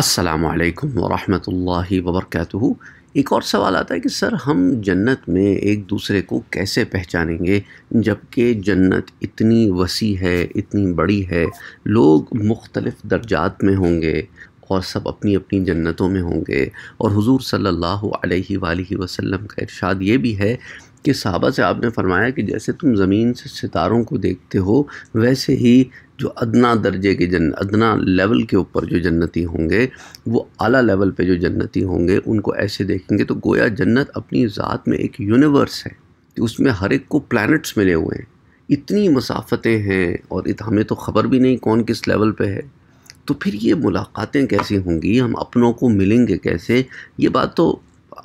असलकम वरहमल वबरक एक और सवाल आता है कि सर हम जन्नत में एक दूसरे को कैसे पहचानेंगे जबकि जन्नत इतनी वसी है इतनी बड़ी है लोग मुख्तलिफ़ दर्जात में होंगे और सब अपनी अपनी जन्नतों में होंगे और हुजूर सल्लल्लाहु अलैहि वसल्लम का इरशाद ये भी है कि सहाबा से आपने फरमाया कि जैसे तुम ज़मीन से सितारों को देखते हो वैसे ही जो अदना दर्जे के जन अदना लेवल के ऊपर जो जन्नती होंगे वो आला लेवल पे जो जन्नती होंगे उनको ऐसे देखेंगे तो गोया जन्नत अपनी ज़ात में एक यूनिवर्स है उसमें हर एक को प्लानट्स मिले हुए हैं इतनी मसाफतें हैं और इत हमें तो ख़बर भी नहीं कौन किस लेवल पर है तो फिर ये मुलाकातें कैसी होंगी हम अपनों को मिलेंगे कैसे ये बात तो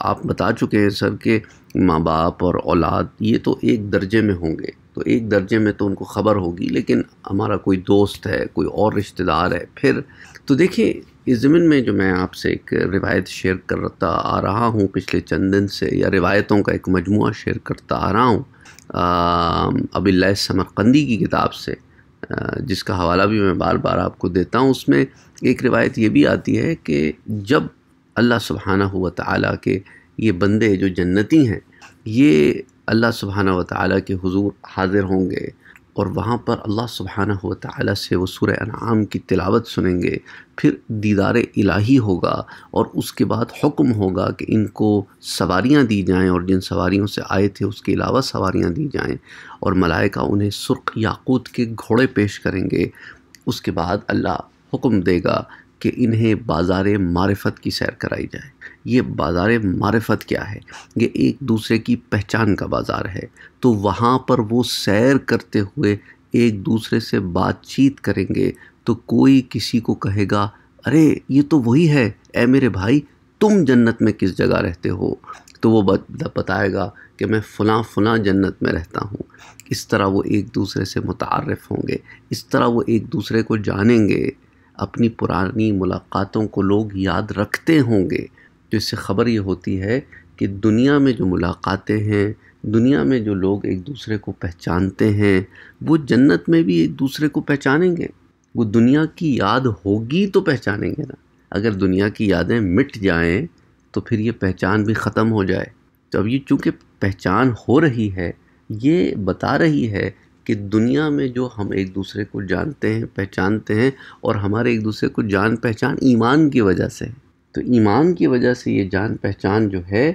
आप बता चुके हैं सर कि माँ बाप और औलाद ये तो एक दर्जे में होंगे तो एक दर्जे में तो उनको ख़बर होगी लेकिन हमारा कोई दोस्त है कोई और रिश्तेदार है फिर तो देखिए इस ज़मीन में जो मैं आपसे एक रिवायत शेयर करता आ रहा हूँ पिछले चंद दिन से या रिवायतों का एक मजमू शेयर करता आ रहा हूँ अबिल्ला समरकंदी की किताब से जिसका हवाला भी मैं बार बार आपको देता हूँ उसमें एक रिवायत ये भी आती है कि जब अल्लाह सुबहाना हुआ ताली के ये बंदे जो जन्नती हैं ये अल्लाह सुबहाना व ताली के हुजूर हाज़िर होंगे और वहाँ पर अल्लाह सुबहाना व ताली से वो सूर अनाम की तिलावत सुनेंगे फिर दीदार इलाही होगा और उसके बाद हुक्म होगा कि इनको सवारियाँ दी जाएँ और जिन सवारियों से आए थे उसके अलावा सवारियाँ दी जाएँ और मलाइका उन्हें सुर्ख याकूत के घोड़े पेश करेंगे उसके बाद अल्लाह हुक्म देगा कि इन्हें बाज़ार मारफत की सैर कराई जाए ये बाज़ार मारफत क्या है ये एक दूसरे की पहचान का बाज़ार है तो वहाँ पर वो सैर करते हुए एक दूसरे से बातचीत करेंगे तो कोई किसी को कहेगा अरे ये तो वही है ए मेरे भाई तुम जन्नत में किस जगह रहते हो तो वो बताएगा कि मैं फ़लाँ फ़लाँ जन्नत में रहता हूँ इस तरह वो एक दूसरे से मुतारफ़ होंगे इस तरह वो एक दूसरे को जानेंगे अपनी पुरानी मुलाकातों को लोग याद रखते होंगे तो इससे ख़बर ये होती है कि दुनिया में जो मुलाकातें हैं दुनिया में जो लोग एक दूसरे को पहचानते हैं वो जन्नत में भी एक दूसरे को पहचानेंगे वो दुनिया की याद होगी तो पहचानेंगे ना अगर दुनिया की यादें मिट जाएं तो फिर ये पहचान भी ख़त्म हो जाए तो अब ये चूँकि पहचान हो रही है ये बता रही है कि दुनिया में जो हम एक दूसरे को जानते हैं पहचानते हैं और हमारे एक दूसरे को जान पहचान ईमान की वजह से तो ईमान की वजह से ये जान पहचान जो है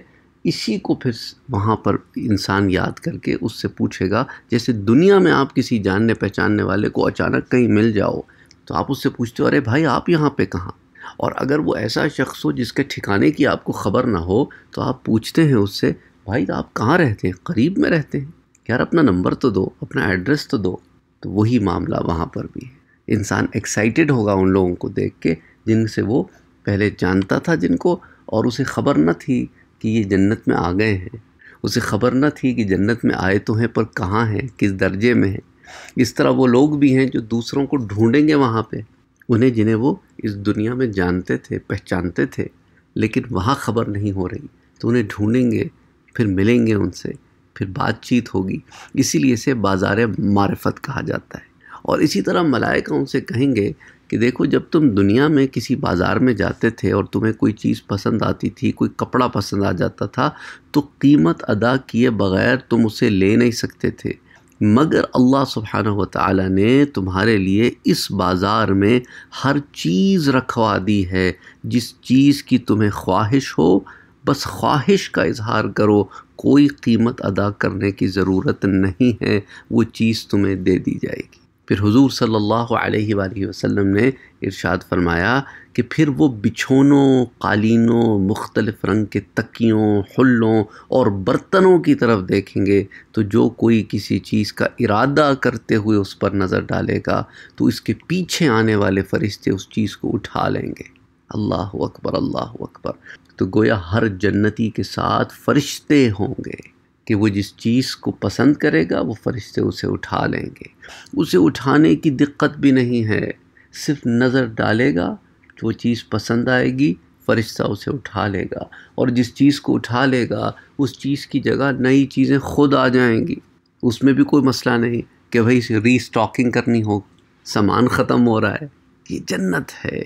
इसी को फिर वहाँ पर इंसान याद करके उससे पूछेगा जैसे दुनिया में आप किसी जानने पहचानने वाले को अचानक कहीं मिल जाओ तो आप उससे पूछते हो अरे भाई आप यहाँ पे कहाँ और अगर वो ऐसा शख्स हो जिसके ठिकाने की आपको ख़बर ना हो तो आप पूछते हैं उससे भाई आप कहाँ रहते हैं करीब में रहते हैं यार अपना नंबर तो दो अपना एड्रेस तो दो तो वही मामला वहाँ पर भी है इंसान एक्साइटेड होगा उन लोगों को देख के जिनसे वो पहले जानता था जिनको और उसे खबर न थी कि ये जन्नत में आ गए हैं उसे खबर न थी कि जन्नत में आए तो हैं पर कहाँ हैं किस दर्जे में हैं इस तरह वो लोग भी हैं जो दूसरों को ढूंढेंगे वहाँ पे उन्हें जिन्हें वो इस दुनिया में जानते थे पहचानते थे लेकिन वहाँ खबर नहीं हो रही तो उन्हें ढूंढेंगे फिर मिलेंगे उनसे फिर बातचीत होगी इसीलिए इसे बाजार मारफत कहा जाता है और इसी तरह मलाइका उनसे कहेंगे कि देखो जब तुम दुनिया में किसी बाज़ार में जाते थे और तुम्हें कोई चीज़ पसंद आती थी कोई कपड़ा पसंद आ जाता था तो कीमत अदा किए बग़ैर तुम उसे ले नहीं सकते थे मगर अल्लाह सुबहाना व ने तुम्हारे लिए इस बाज़ार में हर चीज़ रखवा दी है जिस चीज़ की तुम्हें ख्वाहिश हो बस ख्वाहिश का इजहार करो कोई कीमत अदा करने की ज़रूरत नहीं है वो चीज़ तुम्हें दे दी जाएगी फिर हुजूर सल्लल्लाहु अलैहि वसल्लम ने इरशाद फरमाया कि फिर वो बिछोनों कालीनों मुख्तलिफ़ रंग के तकियों हल्लों और बर्तनों की तरफ देखेंगे तो जो कोई किसी चीज़ का इरादा करते हुए उस पर नज़र डालेगा तो इसके पीछे आने वाले फरिश्ते उस चीज़ को उठा लेंगे अल्लाह अकबर अल्लाह अकबर तो गोया हर जन्नती के साथ फरिश्ते होंगे कि वो जिस चीज़ को पसंद करेगा वो फरिश्ते उसे उठा लेंगे उसे उठाने की दिक्कत भी नहीं है सिर्फ नज़र डालेगा जो चीज़ पसंद आएगी फ़रिश्ता उसे उठा लेगा और जिस चीज़ को उठा लेगा उस चीज़ की जगह नई चीज़ें खुद आ जाएंगी उसमें भी कोई मसला नहीं कि भाई रीस्टॉकिंग करनी हो सामान ख़त्म हो रहा है ये जन्नत है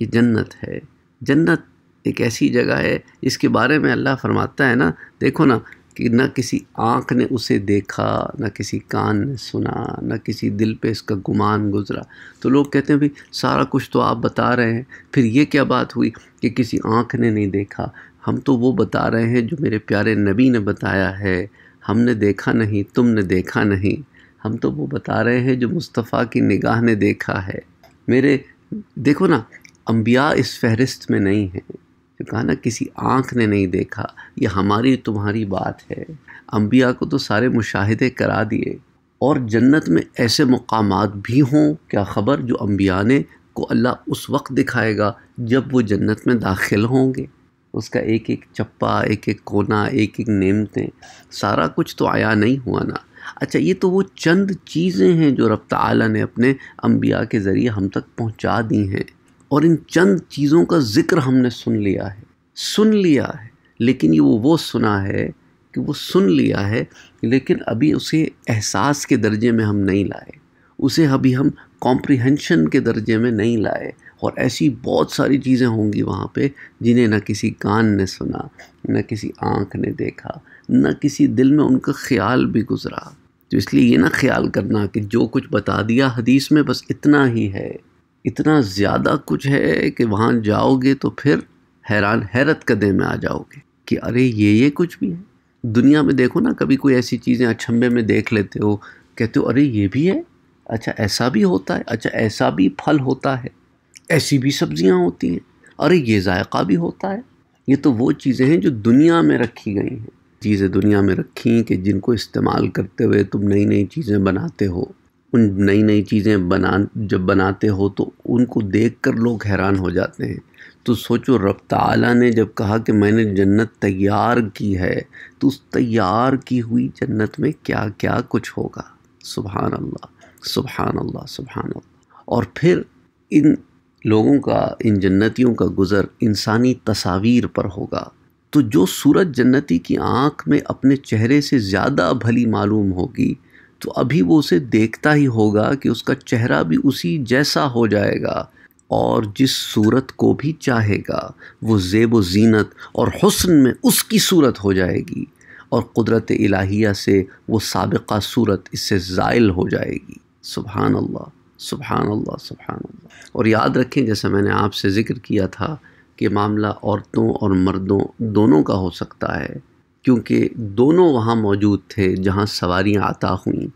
ये जन्नत है जन्नत एक ऐसी जगह है इसके बारे में अल्लाह फरमाता है ना देखो ना कि ना किसी आँख ने उसे देखा ना किसी कान ने सुना ना किसी दिल पे इसका गुमान गुज़रा तो लोग कहते हैं भाई सारा कुछ तो आप बता रहे हैं फिर ये क्या बात हुई कि किसी आँख ने नहीं देखा हम तो वो बता रहे हैं जो मेरे प्यारे नबी ने बताया है हमने देखा नहीं तुमने देखा नहीं हम तो वो बता रहे हैं जो मुस्तफ़ा की निगाह ने देखा है मेरे देखो ना अम्बिया इस फहरिस्त में नहीं हैं तो कहा ना किसी आँख ने नहीं देखा ये हमारी तुम्हारी बात है अम्बिया को तो सारे मुशाहिदे करा दिए और जन्नत में ऐसे मकाम भी हों क्या ख़बर जो अम्बिया ने को अल्लाह उस वक्त दिखाएगा जब वो जन्नत में दाखिल होंगे उसका एक एक चप्पा एक एक कोना एक एक नेमतें सारा कुछ तो आया नहीं हुआ ना अच्छा ये तो वो चंद चीज़ें हैं जो रब ने अपने अम्बिया के ज़रिए हम तक पहुँचा दी हैं और इन चंद चीज़ों का ज़िक्र हमने सुन लिया है सुन लिया है लेकिन ये वो वो सुना है कि वो सुन लिया है लेकिन अभी उसे एहसास के दर्जे में हम नहीं लाए उसे अभी हम कॉम्प्रिहेंशन के दर्जे में नहीं लाए और ऐसी बहुत सारी चीज़ें होंगी वहाँ पे जिन्हें न किसी कान ने सुना न किसी आँख ने देखा न किसी दिल में उनका ख्याल भी गुज़रा तो इसलिए ये ना ख्याल करना कि जो कुछ बता दिया हदीस में बस इतना ही है इतना ज़्यादा कुछ है कि वहाँ जाओगे तो फिर हैरान हैरत कदे में आ जाओगे कि अरे ये ये कुछ भी है दुनिया में देखो ना कभी कोई ऐसी चीज़ें अचंभे में देख लेते हो कहते हो अरे ये भी है अच्छा ऐसा भी होता है अच्छा ऐसा भी फल होता है ऐसी भी सब्जियाँ होती हैं अरे ये जायका भी होता है ये तो वो चीज़ें हैं जो दुनिया में रखी गई हैं चीज़ें दुनिया में रखी कि जिनको इस्तेमाल करते हुए तुम नई नई चीज़ें बनाते हो उन नई नई चीज़ें बना जब बनाते हो तो उनको देख कर लोग हैरान हो जाते हैं तो सोचो रब तला ने जब कहा कि मैंने जन्नत तैयार की है तो उस तैयार की हुई जन्नत में क्या क्या कुछ होगा सुबहान अल्लाह सुबहान अल्लाह सुबहान अल्लाह और फिर इन लोगों का इन जन्नतियों का गुज़र इंसानी तस्वीर पर होगा तो जो सूरज जन्नती की आँख में अपने चेहरे से ज़्यादा भली मालूम होगी तो अभी वो उसे देखता ही होगा कि उसका चेहरा भी उसी जैसा हो जाएगा और जिस सूरत को भी चाहेगा वो जेब जीनत और हुस्न में उसकी सूरत हो जाएगी और कुदरत इलाहिया से वो सबक़ा सूरत इससे ज़ायल हो जाएगी सुबहान अल्लाह सुबहान अल्लाह सुबहान अल्लाह और याद रखें जैसा मैंने आपसे ज़िक्र किया था कि मामला औरतों और मर्दों दोनों का हो सकता है क्योंकि दोनों वहाँ मौजूद थे जहाँ सवारियाँ आता हुईं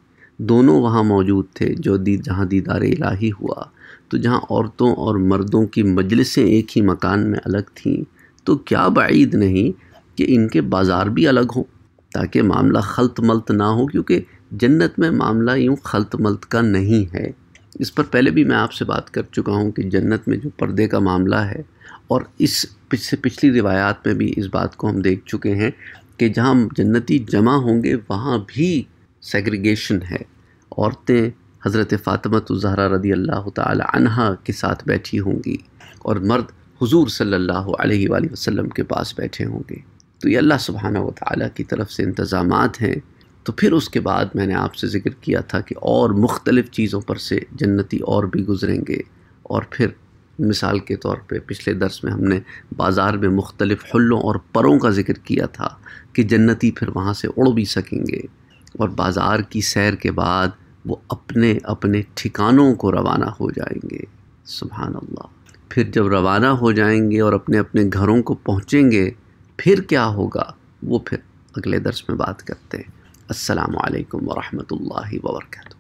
दोनों वहाँ मौजूद थे जो दी जहाँ दीदार इलाही हुआ तो जहाँ औरतों और मर्दों की मजलिसें एक ही मकान में अलग थीं तो क्या बाईद नहीं कि इनके बाज़ार भी अलग हों ताकि मामला खलत मलत ना हो क्योंकि जन्नत में मामला यूँ खलत मलत का नहीं है इस पर पहले भी मैं आपसे बात कर चुका हूँ कि जन्नत में जो पर्दे का मामला है और इस पिछले पिछली रिवायात में भी इस बात को हम देख चुके हैं कि जहाँ जन्नती जमा होंगे वहाँ भी सेग्रीगेशन है औरतें हज़रत फ़ातमत ज़हरा रदी अल्लाह तहा के साथ बैठी होंगी और मर्द हुजूर सल्लल्लाहु अलैहि वसल्लम के पास बैठे होंगे तो ये अल्लाह सुबहाना व ताली की तरफ से इंतज़ाम हैं तो फिर उसके बाद मैंने आपसे ज़िक्र किया था कि और मुख्तलिफ़ चीज़ों पर से जन्नती और भी गुज़रेंगे और फिर मिसाल के तौर पे पिछले दर्स में हमने बाज़ार में मुख्तलिफ़ हल्लों और परों का ज़िक्र किया था कि जन्नती फिर वहाँ से उड़ भी सकेंगे और बाज़ार की सैर के बाद वो अपने अपने ठिकानों को रवाना हो जाएंगे सुबहान अल्लाह फिर जब रवाना हो जाएंगे और अपने अपने घरों को पहुँचेंगे फिर क्या होगा वो फिर अगले दर्स में बात करते हैं असलकम वरहमल वर्का